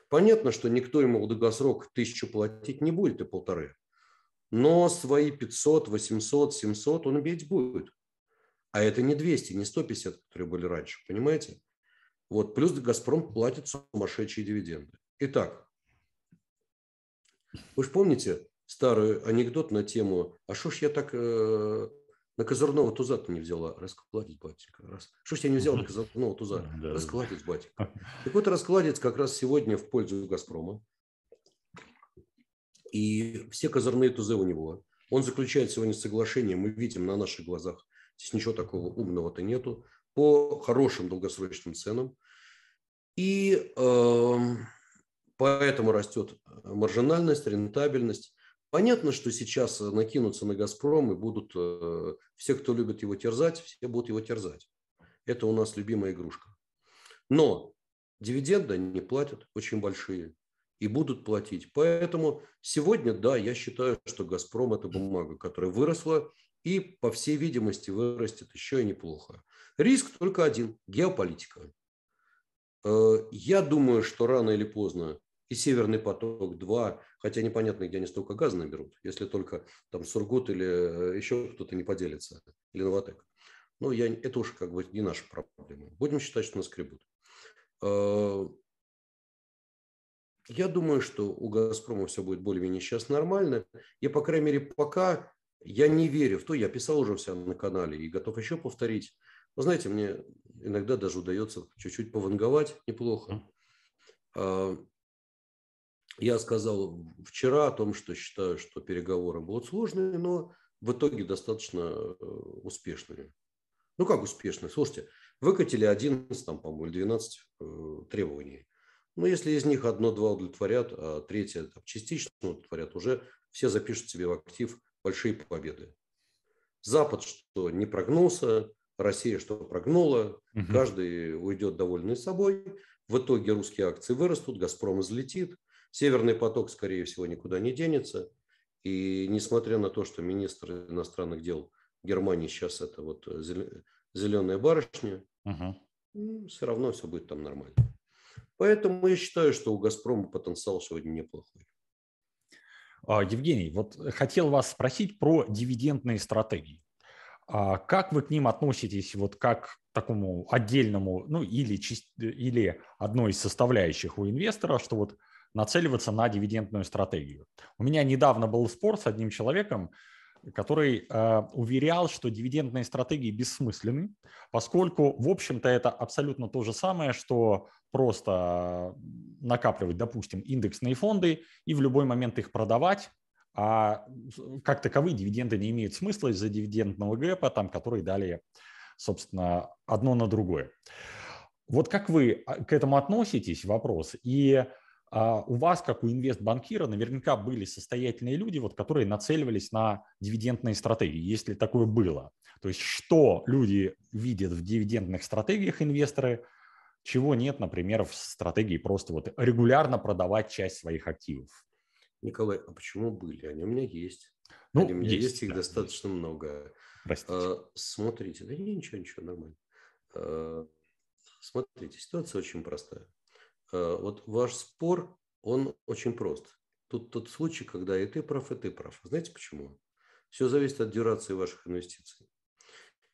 Понятно, что никто ему в долгосрок тысячу платить не будет и полторы, но свои 500, 800, 700 он бить будет. А это не 200, не 150, которые были раньше, понимаете? Вот, плюс «Газпром» платит сумасшедшие дивиденды. Итак, вы же помните старый анекдот на тему «А что ж я так э, на козырного туза не взяла? Раскладец, батик. Раз... Что ж я не взял на козырного туза? Раскладец, батик». Так вот, раскладец как раз сегодня в пользу «Газпрома». И все козырные тузы у него. Он заключает сегодня соглашение, мы видим на наших глазах, здесь ничего такого умного-то нету, по хорошим долгосрочным ценам. И э, поэтому растет э, маржинальность, рентабельность. Понятно, что сейчас э, накинутся на «Газпром» и будут э, все, кто любит его терзать, все будут его терзать. Это у нас любимая игрушка. Но дивиденды они платят очень большие и будут платить. Поэтому сегодня, да, я считаю, что «Газпром» – это бумага, которая выросла и, по всей видимости, вырастет еще и неплохо. Риск только один – геополитика. Я думаю, что рано или поздно и «Северный поток-2», хотя непонятно, где они столько газа наберут, если только там Сургут или э, еще кто-то не поделится, или Новотек. ну я, это уж как бы не наша проблема. Будем считать, что нас кребут. А, я думаю, что у «Газпрома» все будет более-менее сейчас нормально. Я, по крайней мере, пока я не верю в то, я писал уже все на канале и готов еще повторить. Вы знаете, мне иногда даже удается чуть-чуть пованговать неплохо. Я сказал вчера о том, что считаю, что переговоры будут сложные, но в итоге достаточно э, успешными. Ну как успешные? Слушайте, выкатили 11, там, по-моему, или 12 э, требований. Но ну, если из них одно-два удовлетворят, а третье там, частично удовлетворят, уже все запишут себе в актив большие победы. Запад, что не прогнулся, Россия, что прогнула, угу. каждый уйдет довольный собой. В итоге русские акции вырастут, Газпром излетит – Северный поток, скорее всего, никуда не денется. И несмотря на то, что министр иностранных дел Германии сейчас это вот э, зеленая барышня, угу. Ну, все равно все будет там нормально. Поэтому я считаю, что у «Газпрома» потенциал сегодня неплохой. А, Евгений, вот хотел вас спросить про дивидендные стратегии. А как вы к ним относитесь, вот как к такому отдельному, ну или, или одной из составляющих у инвестора, что вот нацеливаться на дивидендную стратегию. У меня недавно был спор с одним человеком, который э, уверял, что дивидендные стратегии бессмысленны, поскольку, в общем-то, это абсолютно то же самое, что просто э, накапливать, допустим, индексные фонды и в любой момент их продавать, а как таковые дивиденды не имеют смысла из-за дивидендного гэпа, там, который далее, собственно, одно на другое. Вот как вы а, к этому относитесь, вопрос, и а у вас, как у инвестбанкира, наверняка были состоятельные люди, вот, которые нацеливались на дивидендные стратегии, если такое было. То есть что люди видят в дивидендных стратегиях инвесторы, чего нет, например, в стратегии просто вот регулярно продавать часть своих активов. Николай, а почему были? Они у меня есть. Ну, Они у меня есть, есть их да, достаточно есть. много. Простите. А, смотрите, да ничего, ничего, нормально. А, смотрите, ситуация очень простая. Э, вот ваш спор, он очень прост. Тут тот случай, когда и ты прав, и ты прав. Знаете почему? Все зависит от дюрации ваших инвестиций.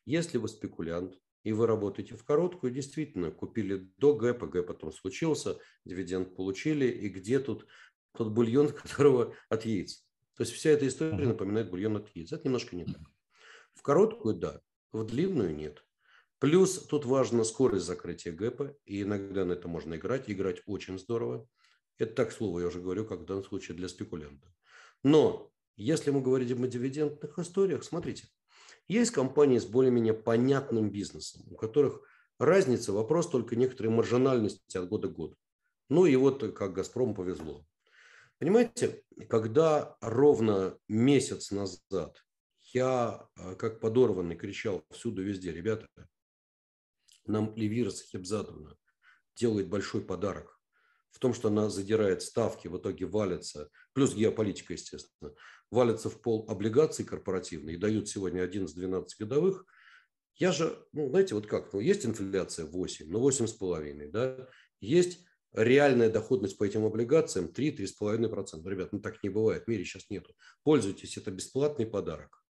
Если вы спекулянт, и вы работаете в короткую, действительно, купили до гэпа, гэп потом случился, дивиденд получили, и где тут тот бульон, которого от яиц. То есть вся эта история напоминает бульон от яиц. Это немножко не так. В короткую – да, в длинную – нет. Плюс тут важна скорость закрытия гэпа, и иногда на это можно играть. Играть очень здорово. Это так слово, я уже говорю, как в данном случае для спекулянта. Но если мы говорим о дивидендных историях, смотрите, есть компании с более-менее понятным бизнесом, у которых разница, вопрос только некоторой маржинальности от года к году. Ну и вот как «Газпрому» повезло. Понимаете, когда ровно месяц назад я, э, как подорванный, кричал всюду, везде, ребята, нам Эльвира Сахибзадовна делает большой подарок в том, что она задирает ставки, в итоге валится плюс геополитика, естественно, валится в пол облигации корпоративные и дают сегодня 11-12 годовых. Я же, ну, знаете, вот как, ну, есть инфляция 8, ну, 8,5, да, есть реальная доходность по этим облигациям 3-3,5%. Ребят, ну так не бывает, в мире сейчас нету. Пользуйтесь, это бесплатный подарок.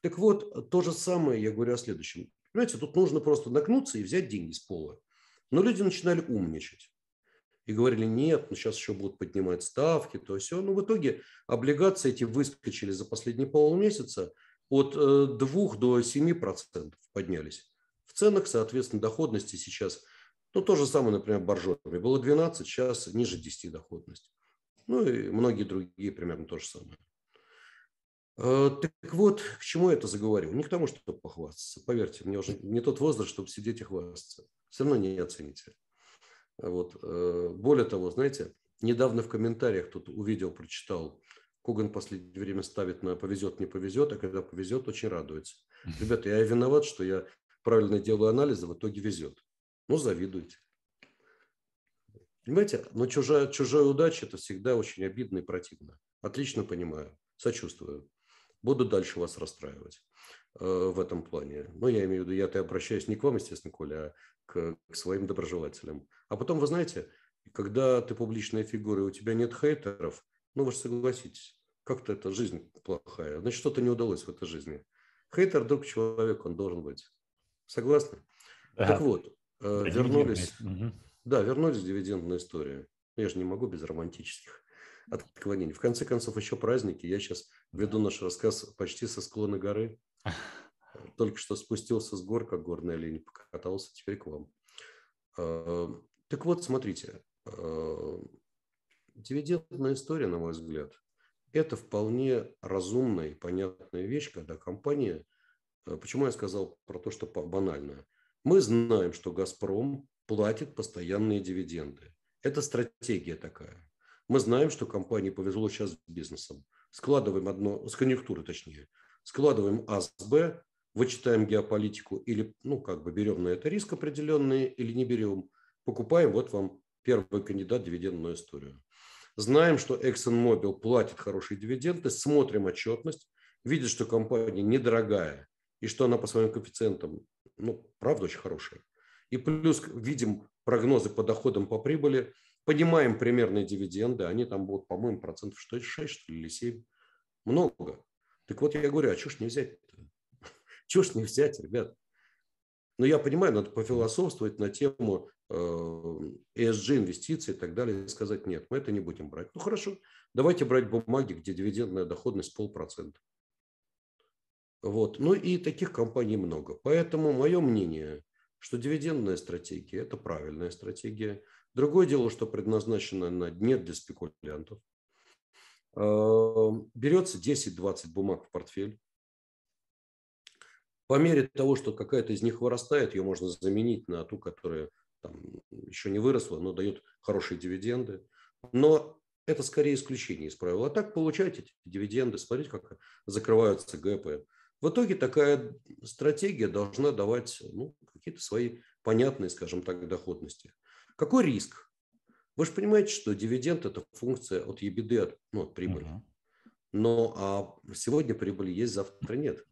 Так вот, то же самое я говорю о следующем. Понимаете, тут нужно просто нагнуться и взять деньги с пола. Но люди начинали умничать и говорили, нет, ну сейчас еще будут поднимать ставки, то все. Но ну, в итоге облигации эти выскочили за последние полмесяца от 2 э, до 7% поднялись. В ценах, соответственно, доходности сейчас, ну, то же самое, например, боржоми. Было 12, сейчас ниже 10 доходность. Ну, и многие другие примерно то же самое. Э, так вот, к чему я это заговорил? Не к тому, чтобы похвастаться. Поверьте, мне уже не тот возраст, чтобы сидеть и хвастаться. Все равно не оцените. Вот. Э, более того, знаете, недавно в комментариях тут увидел, прочитал, Куган в последнее время ставит на повезет, не повезет, а когда повезет, очень радуется. Ребята, я виноват, что я правильно делаю анализы, в итоге везет. Ну, завидуйте. Понимаете, но чужая, чужая удача – это всегда очень обидно и противно. Отлично понимаю, сочувствую буду дальше вас расстраивать э, в этом плане. Ну, я имею в виду, я-то обращаюсь не к вам, естественно, Коля, а к, к своим доброжелателям. А потом, вы знаете, когда ты публичная фигура, и у тебя нет хейтеров, ну, вы же согласитесь, как-то эта жизнь плохая, значит, что-то не удалось в этой жизни. Хейтер – друг человек, он должен быть. Согласны? Да. Так вот, э, вернулись, угу. да, вернулись дивидендная история. Я же не могу без романтических от отклонений. В конце концов, еще праздники. Я сейчас веду наш рассказ почти со склона горы. Только что спустился с гор, как горная линия покатался, теперь к вам. А, так вот, смотрите, а, дивидендная история, на мой взгляд, это вполне разумная и понятная вещь, когда компания, а, почему я сказал про то, что банально, мы знаем, что «Газпром» платит постоянные дивиденды. Это стратегия такая. Мы знаем, что компании повезло сейчас с бизнесом. Складываем одно, с конъюнктуры точнее, складываем А с Б, вычитаем геополитику или, ну, как бы берем на это риск определенный или не берем, покупаем, вот вам первый кандидат дивидендную историю. Знаем, что ExxonMobil платит хорошие дивиденды, смотрим отчетность, видит, что компания недорогая и что она по своим коэффициентам, ну, правда, очень хорошая. И плюс видим прогнозы по доходам, по прибыли, Понимаем примерные дивиденды, они там будут, по-моему, процентов что 6 что ли, или 7. Много. Так вот я говорю, а чего ж не взять -то? Чего ж не взять, ребят? Но ну, я понимаю, надо пофилософствовать на тему ESG э, инвестиций и так далее, и сказать, нет, мы это не будем брать. Ну хорошо, давайте брать бумаги, где дивидендная доходность полпроцента. Вот. Ну и таких компаний много. Поэтому мое мнение, что дивидендная стратегия – это правильная стратегия. Другое дело, что предназначена она не для спекулянтов. Эм, берется 10-20 бумаг в портфель. По мере того, что какая-то из них вырастает, ее можно заменить на ту, которая там, еще не выросла, но дает хорошие дивиденды. Но это скорее исключение из правила. А так получать эти дивиденды, смотреть, как закрываются гэпы. В итоге такая стратегия должна давать ну, какие-то свои понятные, скажем так, доходности. Какой риск? Вы же понимаете, что дивиденд – это функция от EBD, от, ну, от прибыли. Uh-huh. Но а сегодня прибыли есть, завтра нет.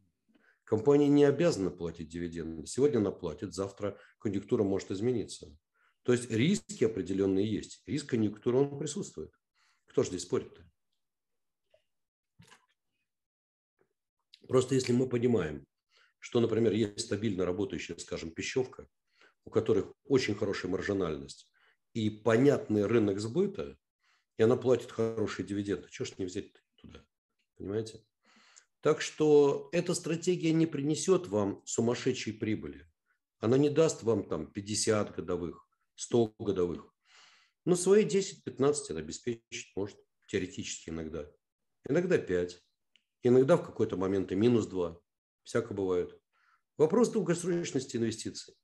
Компания не обязана платить дивиденды. Сегодня она платит, завтра конъюнктура может измениться. То есть риски определенные есть. Риск конъюнктуры, он присутствует. Кто же здесь спорит-то? Просто если мы понимаем, что, например, есть стабильно работающая, скажем, пищевка – у которых очень хорошая маржинальность и понятный рынок сбыта, и она платит хорошие дивиденды. Чего ж не взять туда? Понимаете? Так что эта стратегия не принесет вам сумасшедшей прибыли. Она не даст вам там 50 годовых, 100 годовых. Но свои 10-15 она обеспечить может теоретически иногда. Иногда 5. Иногда в какой-то момент и минус 2. Всяко бывает. Вопрос долгосрочности инвестиций.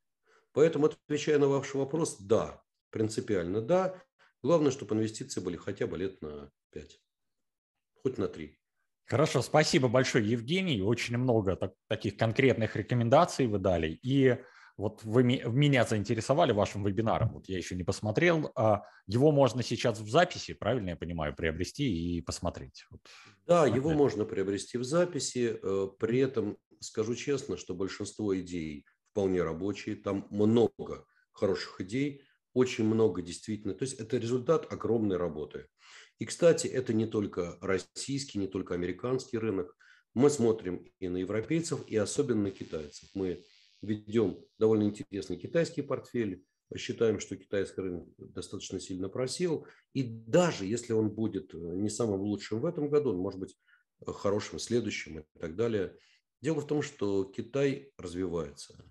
Поэтому, отвечая на ваш вопрос, да, принципиально да. Главное, чтобы инвестиции были хотя бы лет на 5, хоть на 3. Хорошо, спасибо большое, Евгений. Очень много так, таких конкретных рекомендаций вы дали. И вот вы меня заинтересовали вашим вебинаром, вот я еще не посмотрел. А его можно сейчас в записи, правильно я понимаю, приобрести и посмотреть? Вот. Да, Понятно. его можно приобрести в записи. Э, при этом скажу честно, что большинство идей вполне рабочие, там много хороших идей, очень много действительно. То есть это результат огромной работы. И, кстати, это не только российский, не только американский рынок. Мы смотрим и на европейцев, и особенно на китайцев. Мы ведем довольно интересный китайский портфель, считаем, что китайский рынок достаточно сильно просил И даже если он будет э, не самым лучшим в этом году, он может быть э, хорошим следующим и так далее. Дело в том, что Китай развивается.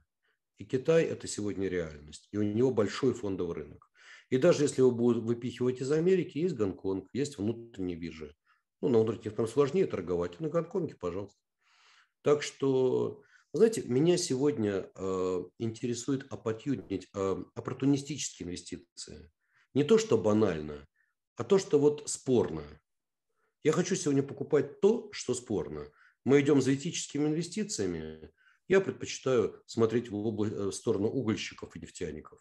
И Китай – это сегодня реальность. И у него большой фондовый рынок. И даже если его будут выпихивать из Америки, есть Гонконг, есть внутренние биржи. Ну, на внутренних там сложнее торговать, а на Гонконге, пожалуйста. Так что, знаете, меня сегодня э, интересует оппортунить, э, оппортунистические инвестиции. Не то, что банально, а то, что вот спорно. Я хочу сегодня покупать то, что спорно. Мы идем за этическими инвестициями, я предпочитаю смотреть в, обла- э, в сторону угольщиков и нефтяников.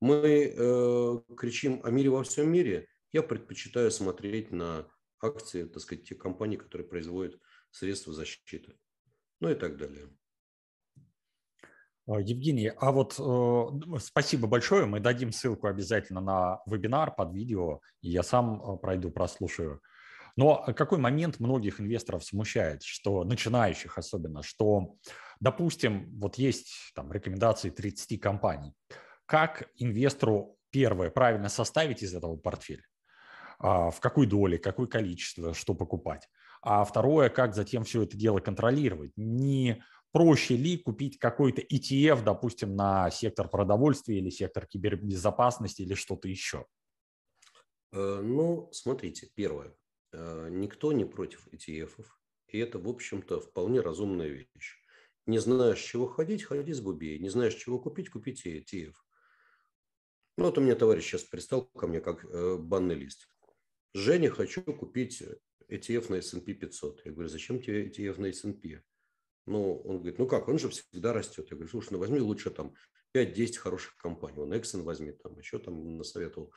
Мы э, кричим о мире во всем мире. Я предпочитаю смотреть на акции, так сказать, те компании, которые производят средства защиты. Ну и так далее. А, Евгений, а вот э, спасибо большое. Мы дадим ссылку обязательно на вебинар под видео. я сам э, пройду, прослушаю. Но а, какой момент многих инвесторов смущает, что начинающих особенно, что, допустим, вот есть там рекомендации 30 компаний. Как инвестору первое правильно составить из этого портфель? А, в какой доле, какое количество, что покупать. А второе, как затем все это дело контролировать. Не проще ли купить какой-то ETF, допустим, на сектор продовольствия или сектор кибербезопасности или что-то еще? Э, ну, смотрите, первое. Э, никто не против ETF, и это, в общем-то, вполне разумная вещь. Не знаешь, чего ходить, ходи с бубей. Не знаешь, чего купить, купите ETF. Ну, вот у меня товарищ сейчас пристал ко мне как э, банный лист. Женя, хочу купить ETF на S&P 500. Я говорю, зачем тебе ETF на S&P? Ну, он говорит, ну как, он же всегда растет. Я говорю, слушай, ну возьми лучше там 5-10 хороших компаний. Он Exxon возьми, там еще там насоветовал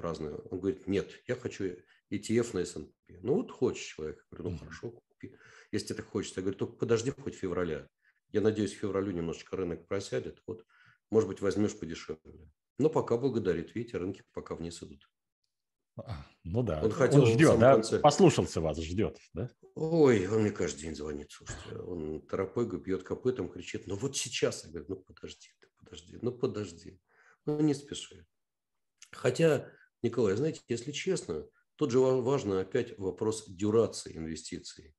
разные. Он говорит, нет, я хочу ETF на S&P. Ну вот хочешь человек. Я говорю, ну хорошо, купи. Если это хочется. Я говорю, только подожди хоть февраля. Я надеюсь, в февралю немножечко рынок просядет. Вот, может быть, возьмешь подешевле. Но пока благодарит. Видите, рынки пока вниз идут. А, ну да, он, хотел он ждет, да? Конце... Послушался вас, ждет, да? Ой, он мне каждый день звонит, слушайте. Он торопыга, бьет копытом, кричит, ну вот сейчас. Я говорю, ну подожди, ты подожди, ну подожди. Ну не спеши. Хотя Николай, знаете, если честно, тут же вам важно опять вопрос дюрации инвестиций.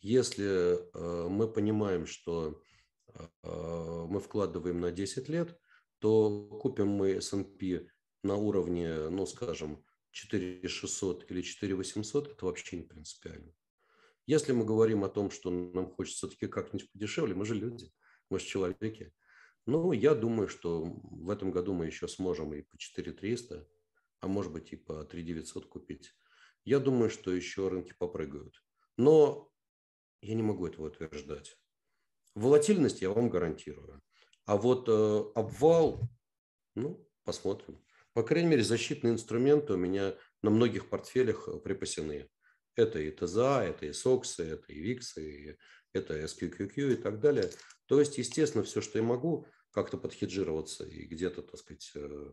Если э, мы понимаем, что э, мы вкладываем на 10 лет, то купим мы S&P на уровне, ну, скажем, 4600 или 4800, это вообще не принципиально. Если мы говорим о том, что нам хочется все-таки как-нибудь подешевле, мы же люди, мы же человеки. Ну, я думаю, что в этом году мы еще сможем и по 4300, а может быть и по 3 купить. Я думаю, что еще рынки попрыгают. Но я не могу этого утверждать. Волатильность я вам гарантирую. А вот э, обвал, ну, посмотрим. По крайней мере, защитные инструменты у меня на многих портфелях э, припасены. Это и ТЗА, это и СОКСы, это и ВИКСы, это SQQQ и так далее. То есть, естественно, все, что я могу, как-то подхеджироваться и где-то, так сказать, э,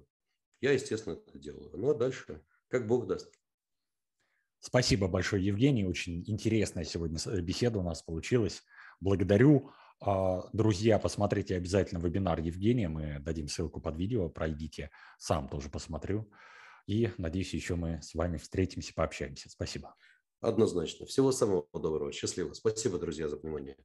я, естественно, это делаю. Ну а дальше, как Бог даст. Спасибо большое, Евгений. Очень интересная сегодня беседа у нас получилась. Благодарю. А, друзья, посмотрите обязательно вебинар Евгения. Мы дадим ссылку под видео. Пройдите, сам тоже посмотрю. И надеюсь, еще мы с вами встретимся, пообщаемся. Спасибо. Однозначно. Всего самого доброго. Счастливо. Спасибо, друзья, за внимание.